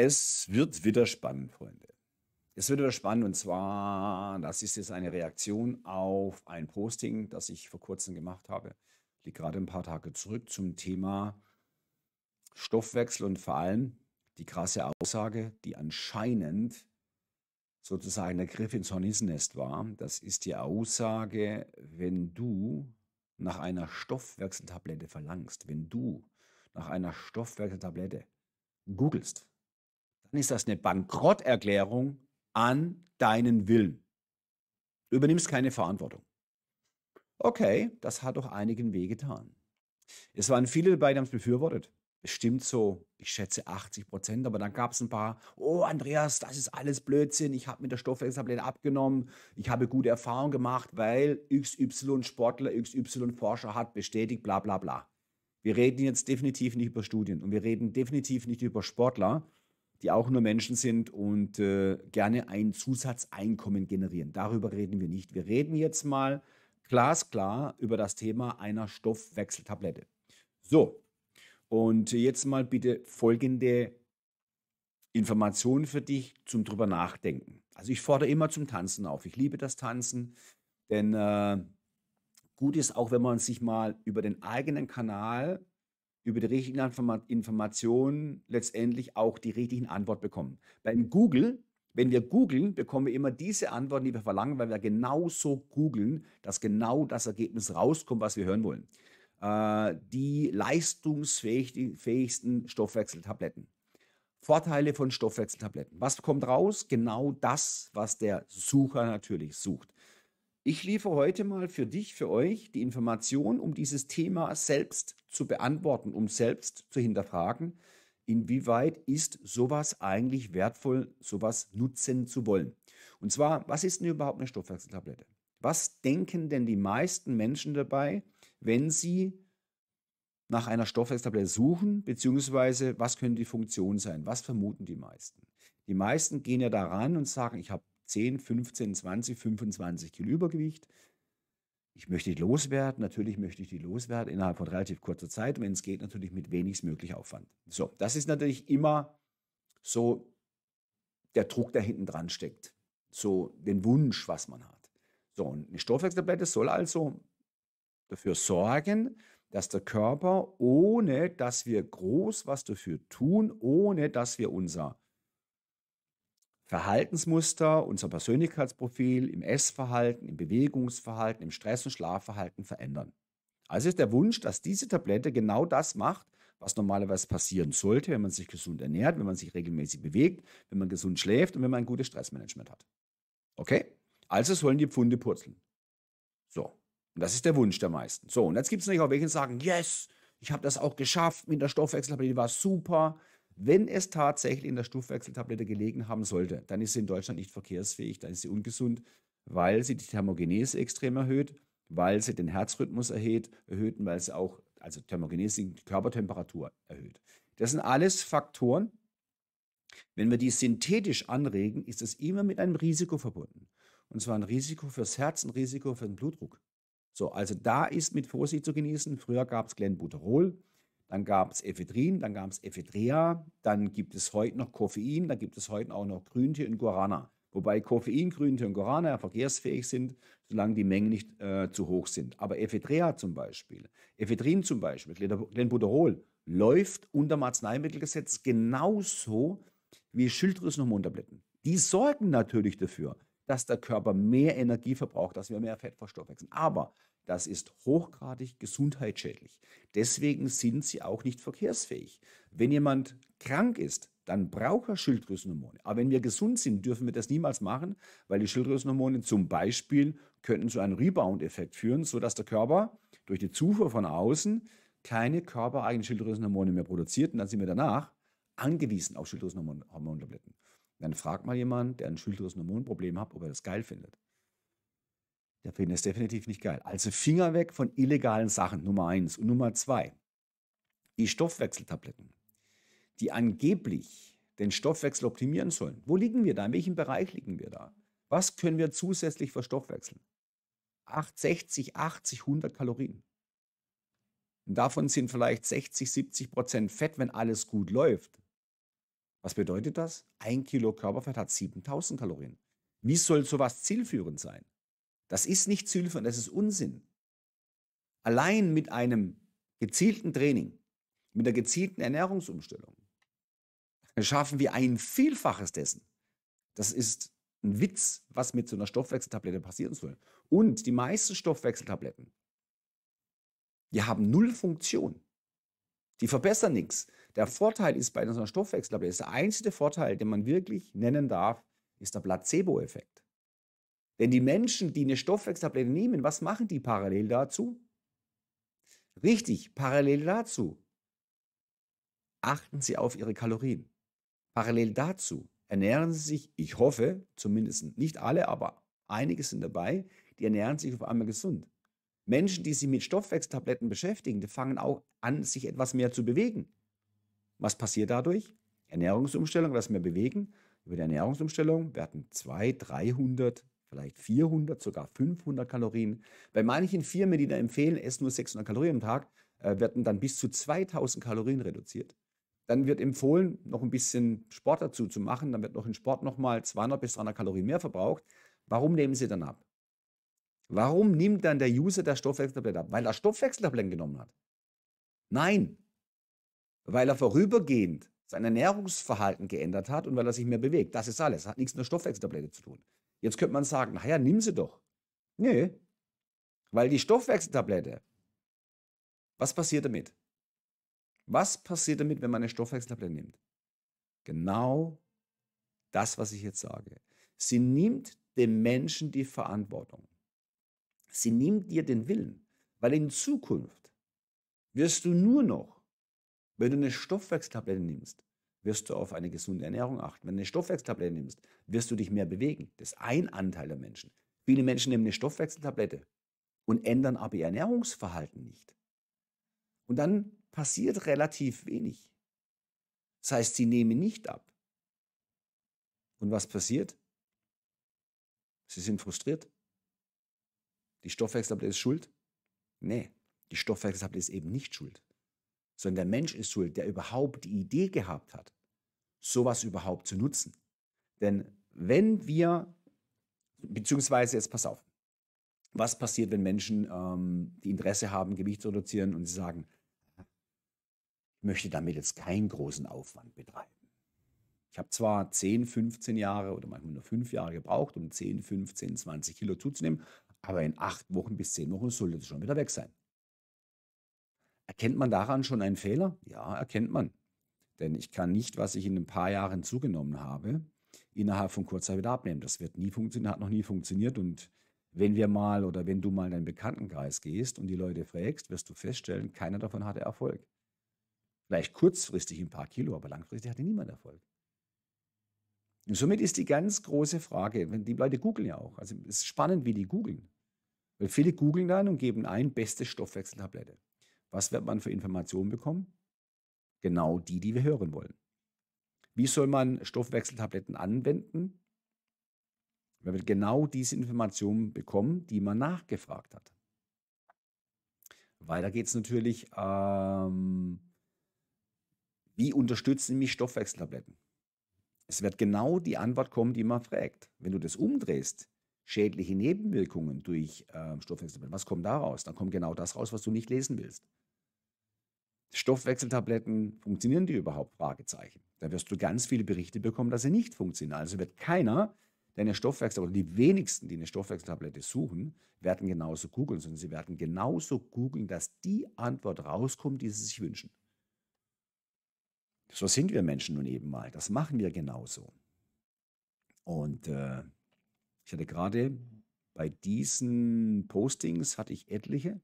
Es wird wieder spannend, Freunde. Es wird wieder spannend und zwar, das ist jetzt eine Reaktion auf ein Posting, das ich vor kurzem gemacht habe. Liegt gerade ein paar Tage zurück zum Thema Stoffwechsel und vor allem die krasse Aussage, die anscheinend sozusagen der Griff ins Hornissennest war. Das ist die Aussage, wenn du nach einer Stoffwechseltablette verlangst, wenn du nach einer Stoffwechseltablette googelst, dann ist das eine Bankrotterklärung an deinen Willen. Du übernimmst keine Verantwortung. Okay, das hat doch einigen wehgetan. Es waren viele dabei, die haben es befürwortet. Bestimmt so, ich schätze 80 Prozent, aber dann gab es ein paar, oh Andreas, das ist alles Blödsinn, ich habe mit der Stoffwechseltablette abgenommen, ich habe gute Erfahrungen gemacht, weil XY Sportler, XY Forscher hat bestätigt, bla bla bla. Wir reden jetzt definitiv nicht über Studien und wir reden definitiv nicht über Sportler, die auch nur Menschen sind und äh, gerne ein Zusatzeinkommen generieren. Darüber reden wir nicht. Wir reden jetzt mal glasklar über das Thema einer Stoffwechseltablette. So, und jetzt mal bitte folgende Informationen für dich zum drüber nachdenken. Also ich fordere immer zum Tanzen auf. Ich liebe das Tanzen, denn äh, gut ist auch, wenn man sich mal über den eigenen Kanal über die richtigen Informationen letztendlich auch die richtigen Antworten bekommen. Beim Google, wenn wir googeln, bekommen wir immer diese Antworten, die wir verlangen, weil wir genau so googeln, dass genau das Ergebnis rauskommt, was wir hören wollen. Äh, die leistungsfähigsten Stoffwechseltabletten. Vorteile von Stoffwechseltabletten. Was kommt raus? Genau das, was der Sucher natürlich sucht. Ich liefere heute mal für dich, für euch die Information, um dieses Thema selbst zu beantworten, um selbst zu hinterfragen, inwieweit ist sowas eigentlich wertvoll, sowas nutzen zu wollen. Und zwar, was ist denn überhaupt eine Stoffwechseltablette? Was denken denn die meisten Menschen dabei, wenn sie nach einer Stoffwechseltablette suchen, beziehungsweise was könnte die Funktion sein? Was vermuten die meisten? Die meisten gehen ja daran und sagen, ich habe 10, 15, 20, 25 Kilo Übergewicht. Ich möchte die loswerden. Natürlich möchte ich die loswerden innerhalb von relativ kurzer Zeit, wenn es geht, natürlich mit wenigst möglich Aufwand. So, das ist natürlich immer so der Druck, der hinten dran steckt. So den Wunsch, was man hat. So, und eine Stoffwechseltablette soll also dafür sorgen, dass der Körper, ohne dass wir groß was dafür tun, ohne dass wir unser Verhaltensmuster, unser Persönlichkeitsprofil im Essverhalten, im Bewegungsverhalten, im Stress- und Schlafverhalten verändern. Also ist der Wunsch, dass diese Tablette genau das macht, was normalerweise passieren sollte, wenn man sich gesund ernährt, wenn man sich regelmäßig bewegt, wenn man gesund schläft und wenn man ein gutes Stressmanagement hat. Okay? Also sollen die Pfunde purzeln. So. Und das ist der Wunsch der meisten. So, und jetzt gibt es natürlich auch welche, die sagen, yes, ich habe das auch geschafft mit der Stoffwechselhabilität, war super, wenn es tatsächlich in der Stoffwechseltablette gelegen haben sollte, dann ist sie in Deutschland nicht verkehrsfähig, dann ist sie ungesund, weil sie die Thermogenese extrem erhöht, weil sie den Herzrhythmus erhöht, erhöht und weil sie auch, also Thermogenese, die Körpertemperatur erhöht. Das sind alles Faktoren. Wenn wir die synthetisch anregen, ist es immer mit einem Risiko verbunden. Und zwar ein Risiko fürs Herz, ein Risiko für den Blutdruck. So, also da ist mit Vorsicht zu genießen. Früher gab es Glenbuterol, dann gab es Ephedrin, dann gab es Ephedrea, dann gibt es heute noch Koffein, dann gibt es heute auch noch Grüntee und Guarana. Wobei Koffein, Grüntee und Guarana ja verkehrsfähig sind, solange die Mengen nicht äh, zu hoch sind. Aber Ephedrea zum Beispiel, Ephedrin zum Beispiel, Glenbuterol, läuft unter Arzneimittelgesetz genauso wie Schilddrüsen- und Schilddrüsenhormontabletten. Die sorgen natürlich dafür, dass der Körper mehr Energie verbraucht, dass wir mehr Fettverstoff wechseln. Aber das ist hochgradig gesundheitsschädlich. Deswegen sind sie auch nicht verkehrsfähig. Wenn jemand krank ist, dann braucht er Schilddrüsenhormone. Aber wenn wir gesund sind, dürfen wir das niemals machen, weil die Schilddrüsenhormone zum Beispiel könnten zu einem Rebound-Effekt führen, sodass der Körper durch die Zufuhr von außen keine körpereigenen Schilddrüsenhormone mehr produziert. Und dann sind wir danach angewiesen auf Schilddrüsenhormontabletten. Dann frag mal jemand, der ein Hormonproblem hat, ob er das geil findet. Der findet es definitiv nicht geil. Also Finger weg von illegalen Sachen, Nummer eins. Und Nummer zwei, die Stoffwechseltabletten, die angeblich den Stoffwechsel optimieren sollen. Wo liegen wir da? In welchem Bereich liegen wir da? Was können wir zusätzlich verstoffwechseln? 8, 60, 80, 100 Kalorien. Und davon sind vielleicht 60, 70 Prozent Fett, wenn alles gut läuft. Was bedeutet das? Ein Kilo Körperfett hat 7000 Kalorien. Wie soll sowas zielführend sein? Das ist nicht zielführend, das ist Unsinn. Allein mit einem gezielten Training, mit einer gezielten Ernährungsumstellung, schaffen wir ein Vielfaches dessen. Das ist ein Witz, was mit so einer Stoffwechseltablette passieren soll. Und die meisten Stoffwechseltabletten, die haben null Funktion. Die verbessern nichts. Der Vorteil ist bei einer Stoffwechseltabletten, der einzige Vorteil, den man wirklich nennen darf, ist der Placebo-Effekt. Denn die Menschen, die eine Stoffwechseltablette nehmen, was machen die parallel dazu? Richtig, parallel dazu achten Sie auf Ihre Kalorien. Parallel dazu ernähren Sie sich, ich hoffe, zumindest nicht alle, aber einige sind dabei, die ernähren sich auf einmal gesund. Menschen, die sich mit Stoffwechseltabletten beschäftigen, die fangen auch an, sich etwas mehr zu bewegen. Was passiert dadurch? Ernährungsumstellung, was mehr bewegen. Über die Ernährungsumstellung werden 200, 300, vielleicht 400, sogar 500 Kalorien. Bei manchen Firmen, die da empfehlen, essen nur 600 Kalorien am Tag, äh, werden dann bis zu 2000 Kalorien reduziert. Dann wird empfohlen, noch ein bisschen Sport dazu zu machen. Dann wird noch in Sport nochmal 200 bis 300 Kalorien mehr verbraucht. Warum nehmen Sie dann ab? Warum nimmt dann der User das Stoffwechseltablett ab? Weil er Stoffwechseltabletten genommen hat. Nein, weil er vorübergehend sein Ernährungsverhalten geändert hat und weil er sich mehr bewegt. Das ist alles. Hat nichts mit der Stoffwechseltablette zu tun. Jetzt könnte man sagen, naja, nimm sie doch. Nö. weil die Stoffwechseltablette, was passiert damit? Was passiert damit, wenn man eine Stoffwechseltablette nimmt? Genau das, was ich jetzt sage. Sie nimmt dem Menschen die Verantwortung. Sie nimmt dir den Willen, weil in Zukunft wirst du nur noch, wenn du eine Stoffwechseltablette nimmst, wirst du auf eine gesunde Ernährung achten. Wenn du eine Stoffwechseltablette nimmst, wirst du dich mehr bewegen. Das ist ein Anteil der Menschen. Viele Menschen nehmen eine Stoffwechseltablette und ändern aber ihr Ernährungsverhalten nicht. Und dann passiert relativ wenig. Das heißt, sie nehmen nicht ab. Und was passiert? Sie sind frustriert die Stoffwechseltablet ist schuld? Nee, die Stoffwechseltablet ist eben nicht schuld. Sondern der Mensch ist schuld, der überhaupt die Idee gehabt hat, sowas überhaupt zu nutzen. Denn wenn wir, beziehungsweise jetzt pass auf, was passiert, wenn Menschen, ähm, die Interesse haben, Gewicht zu reduzieren und sie sagen, ich möchte damit jetzt keinen großen Aufwand betreiben. Ich habe zwar 10, 15 Jahre oder manchmal nur 5 Jahre gebraucht, um 10, 15, 20 Kilo zuzunehmen, aber in acht Wochen bis zehn Wochen sollte das schon wieder weg sein. Erkennt man daran schon einen Fehler? Ja, erkennt man. Denn ich kann nicht, was ich in ein paar Jahren zugenommen habe, innerhalb von kurzer Zeit wieder abnehmen. Das wird nie funktionieren, hat noch nie funktioniert. Und wenn wir mal oder wenn du mal in deinen Bekanntenkreis gehst und die Leute fragst, wirst du feststellen, keiner davon hatte Erfolg. Vielleicht kurzfristig ein paar Kilo, aber langfristig hatte niemand Erfolg. Und somit ist die ganz große Frage, wenn die Leute googeln ja auch. Also es ist spannend, wie die googeln. Weil viele googeln dann und geben ein, beste Stoffwechseltablette. Was wird man für Informationen bekommen? Genau die, die wir hören wollen. Wie soll man Stoffwechseltabletten anwenden? Man wird genau diese Informationen bekommen, die man nachgefragt hat. Weiter geht es natürlich, ähm, wie unterstützen mich Stoffwechseltabletten? Es wird genau die Antwort kommen, die man fragt. Wenn du das umdrehst, schädliche Nebenwirkungen durch äh, Stoffwechseltabletten, was kommt daraus? Dann kommt genau das raus, was du nicht lesen willst. Stoffwechseltabletten, funktionieren die überhaupt? Fragezeichen. Dann wirst du ganz viele Berichte bekommen, dass sie nicht funktionieren. Also wird keiner deine Stoffwechsel, oder die wenigsten, die eine Stoffwechseltablette suchen, werden genauso googeln, sondern sie werden genauso googeln, dass die Antwort rauskommt, die sie sich wünschen. So sind wir Menschen nun eben mal. Das machen wir genauso. Und äh, ich hatte gerade bei diesen Postings hatte ich etliche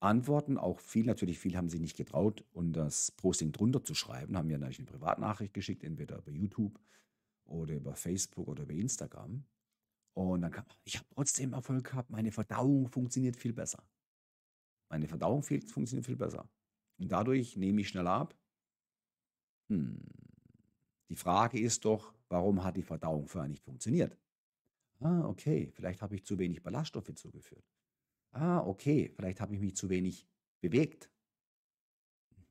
Antworten, auch viel, natürlich viel haben sie nicht getraut, um das Posting drunter zu schreiben, haben mir natürlich eine Privatnachricht geschickt, entweder über YouTube oder über Facebook oder über Instagram. Und dann kam, ich habe trotzdem Erfolg gehabt, meine Verdauung funktioniert viel besser. Meine Verdauung funktioniert viel besser. Und dadurch nehme ich schneller ab, hm. Die Frage ist doch, warum hat die Verdauung vorher nicht funktioniert? Ah, okay, vielleicht habe ich zu wenig Ballaststoffe zugeführt. Ah, okay, vielleicht habe ich mich zu wenig bewegt.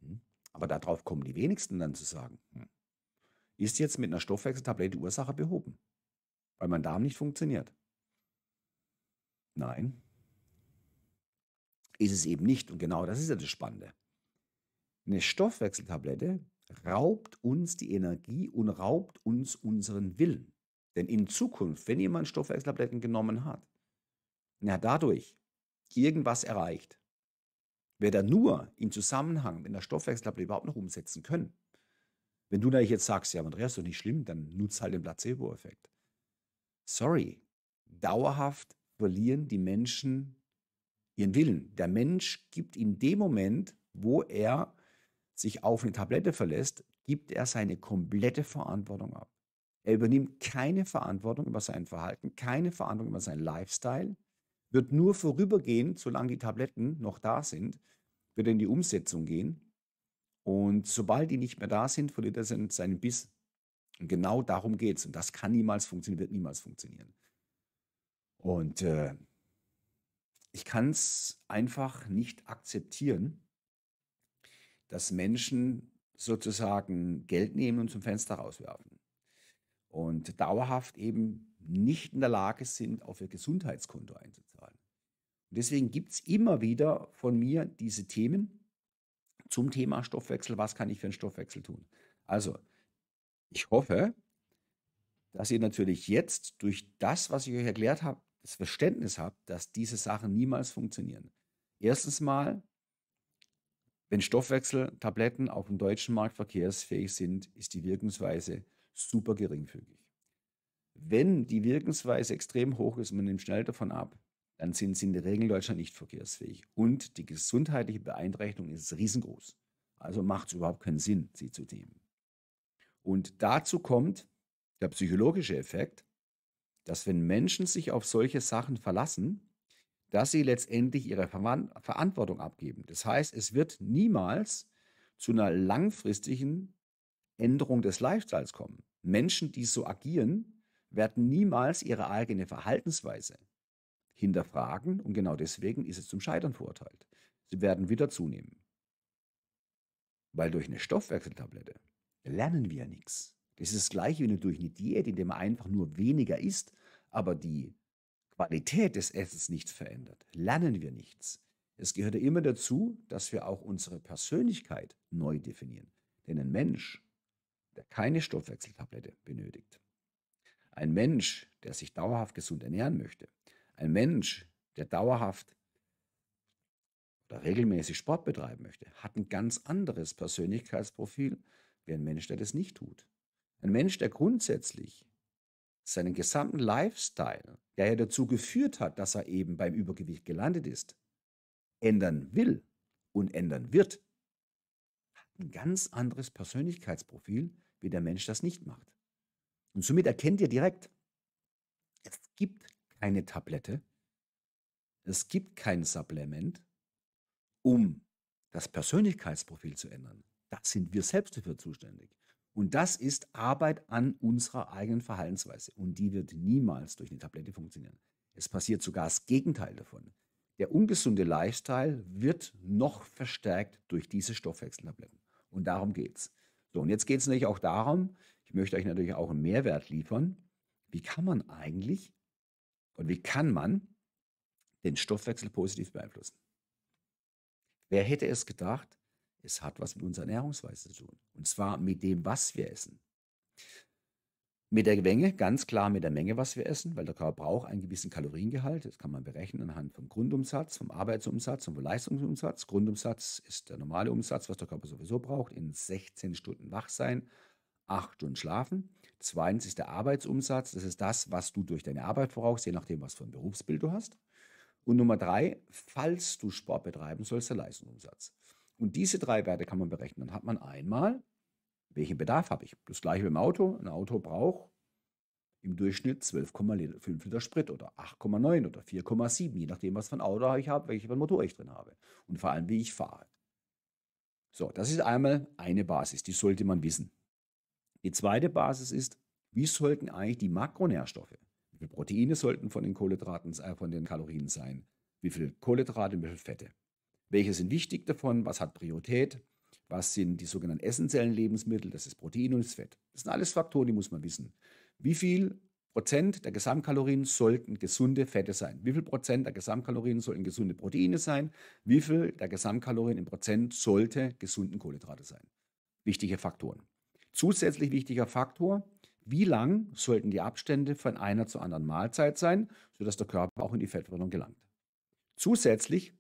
Mhm. Aber darauf kommen die wenigsten dann zu sagen, hm, ist jetzt mit einer Stoffwechseltablette Ursache behoben, weil mein Darm nicht funktioniert. Nein, ist es eben nicht. Und genau das ist ja das Spannende. Eine Stoffwechseltablette raubt uns die Energie und raubt uns unseren Willen. Denn in Zukunft, wenn jemand Stoffwechseltabletten genommen hat, er dadurch irgendwas erreicht, wird er nur im Zusammenhang mit der Stoffwechseltablette überhaupt noch umsetzen können. Wenn du natürlich jetzt sagst, ja, Andreas, doch nicht schlimm, dann nutzt halt den Placebo-Effekt. Sorry, dauerhaft verlieren die Menschen ihren Willen. Der Mensch gibt in dem Moment, wo er sich auf eine Tablette verlässt, gibt er seine komplette Verantwortung ab. Er übernimmt keine Verantwortung über sein Verhalten, keine Verantwortung über seinen Lifestyle, wird nur vorübergehend, solange die Tabletten noch da sind, wird er in die Umsetzung gehen. Und sobald die nicht mehr da sind, verliert er seinen, seinen Biss. Und genau darum geht es. Und das kann niemals funktionieren, wird niemals funktionieren. Und äh, ich kann es einfach nicht akzeptieren, dass Menschen sozusagen Geld nehmen und zum Fenster rauswerfen und dauerhaft eben nicht in der Lage sind, auf ihr Gesundheitskonto einzuzahlen. Und deswegen gibt es immer wieder von mir diese Themen zum Thema Stoffwechsel. Was kann ich für einen Stoffwechsel tun? Also, ich hoffe, dass ihr natürlich jetzt durch das, was ich euch erklärt habe, das Verständnis habt, dass diese Sachen niemals funktionieren. Erstens mal, wenn Stoffwechseltabletten auf dem deutschen Markt verkehrsfähig sind, ist die Wirkungsweise super geringfügig. Wenn die Wirkungsweise extrem hoch ist und man nimmt schnell davon ab, dann sind sie in der Regel in Deutschland nicht verkehrsfähig. Und die gesundheitliche Beeinträchtigung ist riesengroß. Also macht es überhaupt keinen Sinn, sie zu nehmen. Und dazu kommt der psychologische Effekt, dass wenn Menschen sich auf solche Sachen verlassen, dass sie letztendlich ihre Verantwortung abgeben. Das heißt, es wird niemals zu einer langfristigen Änderung des Lifestyles kommen. Menschen, die so agieren, werden niemals ihre eigene Verhaltensweise hinterfragen und genau deswegen ist es zum Scheitern verurteilt. Sie werden wieder zunehmen. Weil durch eine Stoffwechseltablette lernen wir nichts. Das ist das gleiche wie durch eine Diät, indem man einfach nur weniger isst, aber die Qualität des Essens nichts verändert, lernen wir nichts. Es gehört ja immer dazu, dass wir auch unsere Persönlichkeit neu definieren. Denn ein Mensch, der keine Stoffwechseltablette benötigt, ein Mensch, der sich dauerhaft gesund ernähren möchte, ein Mensch, der dauerhaft oder regelmäßig Sport betreiben möchte, hat ein ganz anderes Persönlichkeitsprofil wie ein Mensch, der das nicht tut. Ein Mensch, der grundsätzlich seinen gesamten Lifestyle, der ja dazu geführt hat, dass er eben beim Übergewicht gelandet ist, ändern will und ändern wird, hat ein ganz anderes Persönlichkeitsprofil, wie der Mensch das nicht macht. Und somit erkennt ihr direkt, es gibt keine Tablette, es gibt kein Supplement, um das Persönlichkeitsprofil zu ändern. Da sind wir selbst dafür zuständig. Und das ist Arbeit an unserer eigenen Verhaltensweise. Und die wird niemals durch eine Tablette funktionieren. Es passiert sogar das Gegenteil davon. Der ungesunde Lifestyle wird noch verstärkt durch diese Stoffwechseltabletten. Und darum geht's. So, und jetzt geht es natürlich auch darum, ich möchte euch natürlich auch einen Mehrwert liefern. Wie kann man eigentlich und wie kann man den Stoffwechsel positiv beeinflussen? Wer hätte es gedacht, es hat was mit unserer Ernährungsweise zu tun. Und zwar mit dem, was wir essen. Mit der Menge, ganz klar mit der Menge, was wir essen, weil der Körper braucht einen gewissen Kaloriengehalt. Das kann man berechnen anhand vom Grundumsatz, vom Arbeitsumsatz und vom Leistungsumsatz. Grundumsatz ist der normale Umsatz, was der Körper sowieso braucht, in 16 Stunden wach sein, 8 Stunden schlafen. Zweitens ist der Arbeitsumsatz, das ist das, was du durch deine Arbeit brauchst, je nachdem, was für ein Berufsbild du hast. Und Nummer drei, falls du Sport betreiben sollst, der Leistungsumsatz. Und diese drei Werte kann man berechnen. Dann hat man einmal, welchen Bedarf habe ich? Das gleiche wie im Auto. Ein Auto braucht im Durchschnitt 12,5 Liter Sprit oder 8,9 oder 4,7, je nachdem, was für ein Auto ich habe, welchen Motor ich drin habe und vor allem, wie ich fahre. So, das ist einmal eine Basis, die sollte man wissen. Die zweite Basis ist, wie sollten eigentlich die Makronährstoffe, wie viele Proteine sollten von den Kohlenhydraten, äh, von den Kalorien sein, wie viele Kohlenhydrate, wie viele Fette welche sind wichtig davon, was hat Priorität, was sind die sogenannten essentiellen Lebensmittel, das ist Protein und das Fett. Das sind alles Faktoren, die muss man wissen. Wie viel Prozent der Gesamtkalorien sollten gesunde Fette sein? Wie viel Prozent der Gesamtkalorien sollten gesunde Proteine sein? Wie viel der Gesamtkalorien im Prozent sollte gesunden Kohlenhydrate sein? Wichtige Faktoren. Zusätzlich wichtiger Faktor, wie lang sollten die Abstände von einer zur anderen Mahlzeit sein, sodass der Körper auch in die Fettverbrennung gelangt. Zusätzlich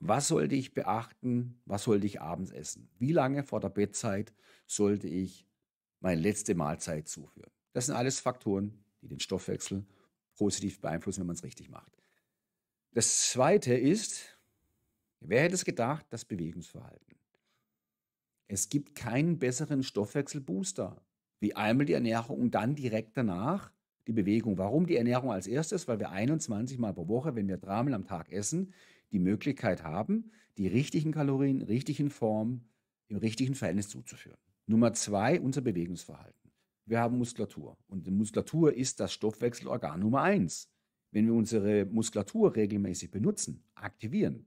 was sollte ich beachten? Was sollte ich abends essen? Wie lange vor der Bettzeit sollte ich meine letzte Mahlzeit zuführen? Das sind alles Faktoren, die den Stoffwechsel positiv beeinflussen, wenn man es richtig macht. Das zweite ist, wer hätte es gedacht, das Bewegungsverhalten. Es gibt keinen besseren Stoffwechselbooster wie einmal die Ernährung und dann direkt danach die Bewegung. Warum die Ernährung als erstes? Weil wir 21 Mal pro Woche, wenn wir dreimal am Tag essen, die Möglichkeit haben, die richtigen Kalorien, richtigen Formen, im richtigen Verhältnis zuzuführen. Nummer zwei, unser Bewegungsverhalten. Wir haben Muskulatur und die Muskulatur ist das Stoffwechselorgan Nummer eins. Wenn wir unsere Muskulatur regelmäßig benutzen, aktivieren,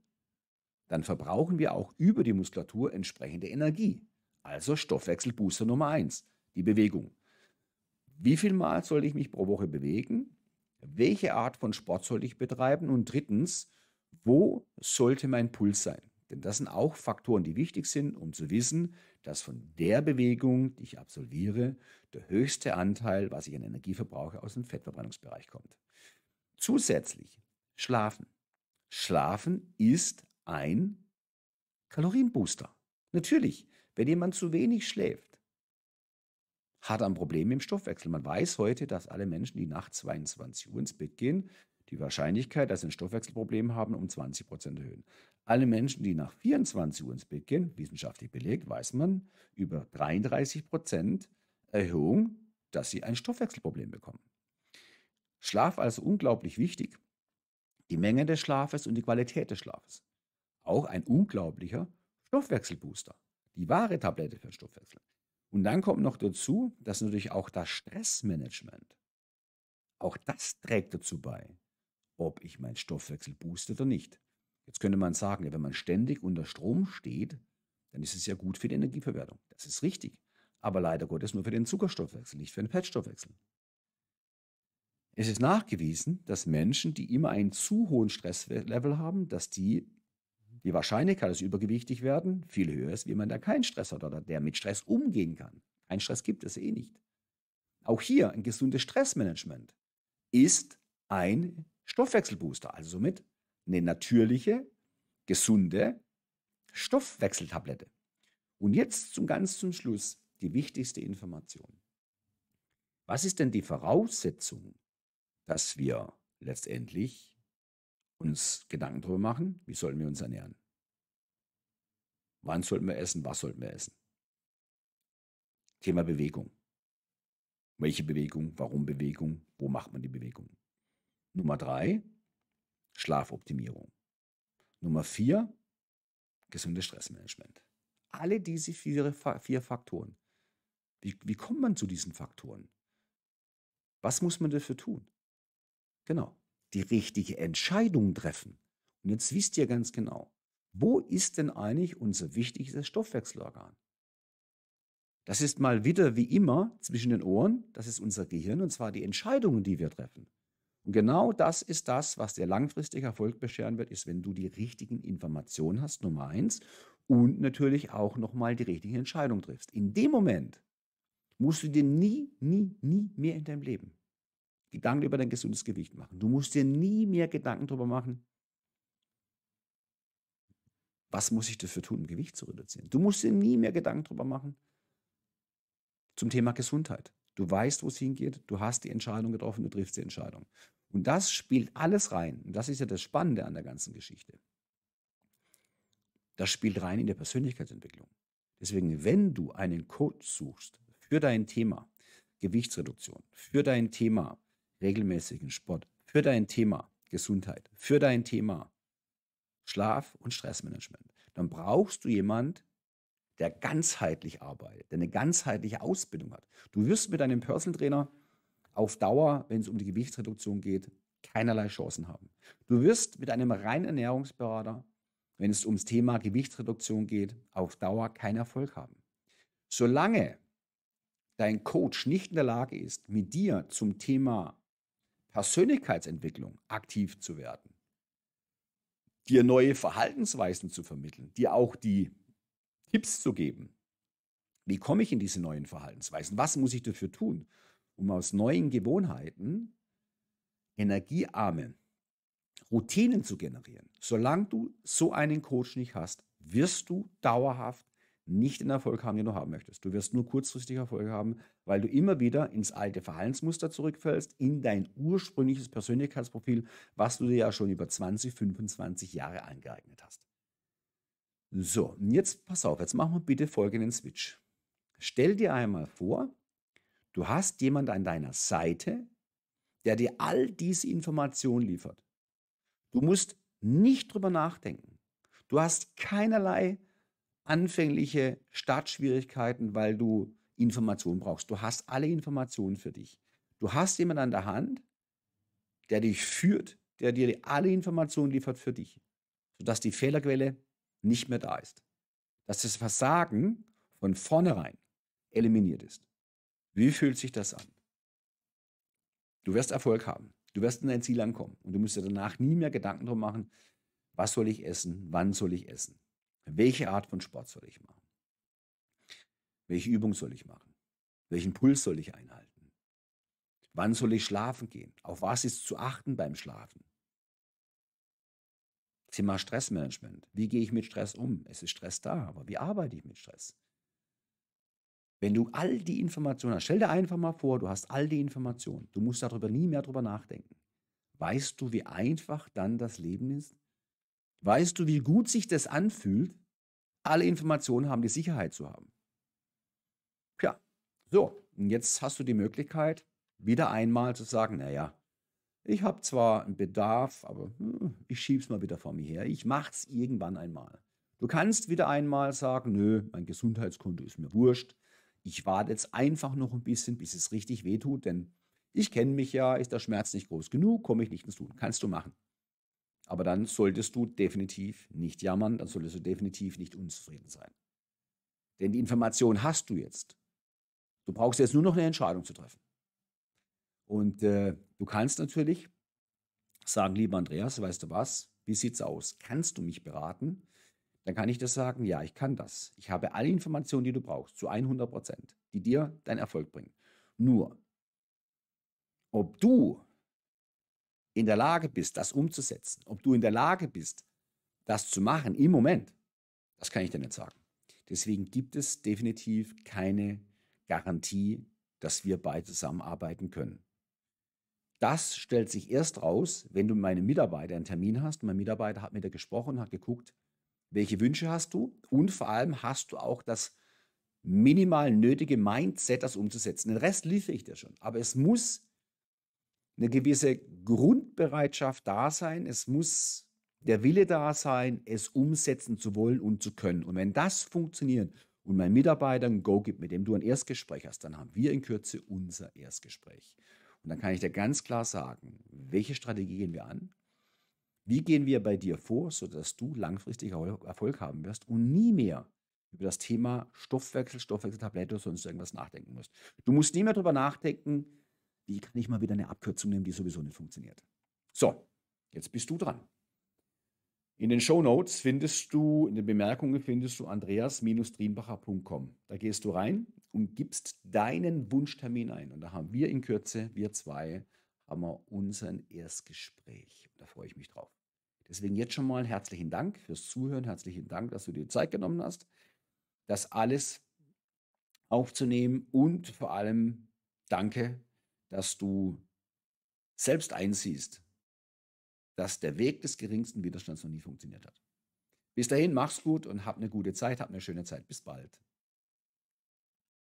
dann verbrauchen wir auch über die Muskulatur entsprechende Energie. Also Stoffwechselbooster Nummer eins, die Bewegung. Wie viel Mal soll ich mich pro Woche bewegen? Welche Art von Sport soll ich betreiben? Und drittens, wo sollte mein Puls sein? Denn das sind auch Faktoren, die wichtig sind, um zu wissen, dass von der Bewegung, die ich absolviere, der höchste Anteil, was ich an Energie verbrauche, aus dem Fettverbrennungsbereich kommt. Zusätzlich Schlafen. Schlafen ist ein Kalorienbooster. Natürlich, wenn jemand zu wenig schläft, hat er ein Problem im Stoffwechsel. Man weiß heute, dass alle Menschen, die nach 22 Uhr ins Bett gehen, die Wahrscheinlichkeit, dass sie ein Stoffwechselproblem haben, um 20 Prozent erhöhen. Alle Menschen, die nach 24 Uhr ins Bett gehen, wissenschaftlich belegt, weiß man über 33 Prozent Erhöhung, dass sie ein Stoffwechselproblem bekommen. Schlaf also unglaublich wichtig. Die Menge des Schlafes und die Qualität des Schlafes. Auch ein unglaublicher Stoffwechselbooster. Die wahre Tablette für den Stoffwechsel. Und dann kommt noch dazu, dass natürlich auch das Stressmanagement, auch das trägt dazu bei, ob ich meinen Stoffwechsel booste oder nicht. Jetzt könnte man sagen, wenn man ständig unter Strom steht, dann ist es ja gut für die Energieverwertung. Das ist richtig. Aber leider Gottes nur für den Zuckerstoffwechsel, nicht für den Fettstoffwechsel. Es ist nachgewiesen, dass Menschen, die immer einen zu hohen Stresslevel haben, dass die die Wahrscheinlichkeit, dass sie übergewichtig werden, viel höher ist, wie man da keinen Stress hat oder der mit Stress umgehen kann. Ein Stress gibt es eh nicht. Auch hier ein gesundes Stressmanagement ist ein Stoffwechselbooster, also somit eine natürliche, gesunde Stoffwechseltablette. Und jetzt zum ganz zum Schluss die wichtigste Information. Was ist denn die Voraussetzung, dass wir letztendlich uns Gedanken darüber machen, wie sollen wir uns ernähren? Wann sollten wir essen? Was sollten wir essen? Thema Bewegung. Welche Bewegung? Warum Bewegung? Wo macht man die Bewegung? Nummer drei, Schlafoptimierung. Nummer vier, gesundes Stressmanagement. Alle diese vier, vier Faktoren. Wie, wie kommt man zu diesen Faktoren? Was muss man dafür tun? Genau, die richtige Entscheidung treffen. Und jetzt wisst ihr ganz genau, wo ist denn eigentlich unser wichtigstes Stoffwechselorgan? Das ist mal wieder wie immer zwischen den Ohren, das ist unser Gehirn und zwar die Entscheidungen, die wir treffen. Und genau das ist das, was dir langfristig Erfolg bescheren wird, ist, wenn du die richtigen Informationen hast, Nummer eins, und natürlich auch nochmal die richtige Entscheidung triffst. In dem Moment musst du dir nie, nie, nie mehr in deinem Leben Gedanken über dein gesundes Gewicht machen. Du musst dir nie mehr Gedanken darüber machen, was muss ich dafür tun, um Gewicht zu reduzieren. Du musst dir nie mehr Gedanken darüber machen zum Thema Gesundheit. Du weißt, wo es hingeht. Du hast die Entscheidung getroffen. Du triffst die Entscheidung. Und das spielt alles rein. Und das ist ja das Spannende an der ganzen Geschichte. Das spielt rein in der Persönlichkeitsentwicklung. Deswegen, wenn du einen Coach suchst für dein Thema Gewichtsreduktion, für dein Thema regelmäßigen Sport, für dein Thema Gesundheit, für dein Thema Schlaf und Stressmanagement, dann brauchst du jemanden, der ganzheitlich arbeitet, der eine ganzheitliche Ausbildung hat. Du wirst mit deinem Personal Trainer auf Dauer, wenn es um die Gewichtsreduktion geht, keinerlei Chancen haben. Du wirst mit einem reinen Ernährungsberater, wenn es ums Thema Gewichtsreduktion geht, auf Dauer keinen Erfolg haben. Solange dein Coach nicht in der Lage ist, mit dir zum Thema Persönlichkeitsentwicklung aktiv zu werden, dir neue Verhaltensweisen zu vermitteln, dir auch die Tipps zu geben. Wie komme ich in diese neuen Verhaltensweisen? Was muss ich dafür tun, um aus neuen Gewohnheiten energiearme Routinen zu generieren? Solange du so einen Coach nicht hast, wirst du dauerhaft nicht den Erfolg haben, den du haben möchtest. Du wirst nur kurzfristig Erfolg haben, weil du immer wieder ins alte Verhaltensmuster zurückfällst, in dein ursprüngliches Persönlichkeitsprofil, was du dir ja schon über 20, 25 Jahre angeeignet hast. So, und jetzt pass auf, jetzt machen wir bitte folgenden Switch. Stell dir einmal vor, du hast jemanden an deiner Seite, der dir all diese Informationen liefert. Du musst nicht drüber nachdenken. Du hast keinerlei anfängliche Startschwierigkeiten, weil du Informationen brauchst. Du hast alle Informationen für dich. Du hast jemanden an der Hand, der dich führt, der dir alle Informationen liefert für dich, sodass die Fehlerquelle nicht mehr da ist. Dass das Versagen von vornherein eliminiert ist. Wie fühlt sich das an? Du wirst Erfolg haben. Du wirst in dein Ziel ankommen. Und du musst dir danach nie mehr Gedanken drum machen, was soll ich essen, wann soll ich essen, welche Art von Sport soll ich machen, welche Übung soll ich machen, welchen Puls soll ich einhalten, wann soll ich schlafen gehen, auf was ist zu achten beim Schlafen, Thema Stressmanagement. Wie gehe ich mit Stress um? Es ist Stress da, aber wie arbeite ich mit Stress? Wenn du all die Informationen hast, stell dir einfach mal vor, du hast all die Informationen. Du musst darüber nie mehr drüber nachdenken. Weißt du, wie einfach dann das Leben ist? Weißt du, wie gut sich das anfühlt? Alle Informationen haben die Sicherheit zu haben. Tja, so, und jetzt hast du die Möglichkeit, wieder einmal zu sagen, naja, ich habe zwar einen Bedarf, aber hm, ich schieb's mal wieder vor mir her. Ich mach's irgendwann einmal. Du kannst wieder einmal sagen, nö, mein Gesundheitskonto ist mir wurscht. Ich warte jetzt einfach noch ein bisschen, bis es richtig wehtut, denn ich kenne mich ja, ist der Schmerz nicht groß genug, komme ich nicht ins Tun. Kannst du machen. Aber dann solltest du definitiv nicht jammern, dann solltest du definitiv nicht unzufrieden sein. Denn die Information hast du jetzt. Du brauchst jetzt nur noch eine Entscheidung zu treffen. Und äh, du kannst natürlich sagen, lieber Andreas, weißt du was, wie sieht's aus? Kannst du mich beraten? Dann kann ich das sagen, ja, ich kann das. Ich habe alle Informationen, die du brauchst, zu 100 Prozent, die dir deinen Erfolg bringen. Nur, ob du in der Lage bist, das umzusetzen, ob du in der Lage bist, das zu machen im Moment, das kann ich dir nicht sagen. Deswegen gibt es definitiv keine Garantie, dass wir beide zusammenarbeiten können. Das stellt sich erst raus, wenn du mit meinem Mitarbeiter einen Termin hast. mein Mitarbeiter hat mit dir gesprochen, hat geguckt, welche Wünsche hast du und vor allem hast du auch das minimal nötige Mindset, das umzusetzen. Den Rest liefere ich dir schon. Aber es muss eine gewisse Grundbereitschaft da sein. Es muss der Wille da sein, es umsetzen zu wollen und zu können. Und wenn das funktioniert und mein Mitarbeiter ein Go gibt, mit dem du ein Erstgespräch hast, dann haben wir in Kürze unser Erstgespräch. Und dann kann ich dir ganz klar sagen, welche Strategie gehen wir an? Wie gehen wir bei dir vor, sodass du langfristig Erfolg haben wirst und nie mehr über das Thema Stoffwechsel, Stoffwechseltablette oder sonst irgendwas nachdenken musst. Du musst nie mehr darüber nachdenken, wie kann ich mal wieder eine Abkürzung nehmen, die sowieso nicht funktioniert. So, jetzt bist du dran. In den Show Notes findest du, in den Bemerkungen findest du andreas-drienbacher.com. Da gehst du rein und gibst deinen Wunschtermin ein. Und da haben wir in Kürze, wir zwei, haben wir unser Erstgespräch. Da freue ich mich drauf. Deswegen jetzt schon mal herzlichen Dank fürs Zuhören, herzlichen Dank, dass du dir Zeit genommen hast, das alles aufzunehmen und vor allem danke, dass du selbst einsiehst, dass der Weg des geringsten Widerstands noch nie funktioniert hat. Bis dahin, mach's gut und hab eine gute Zeit, hab eine schöne Zeit. Bis bald.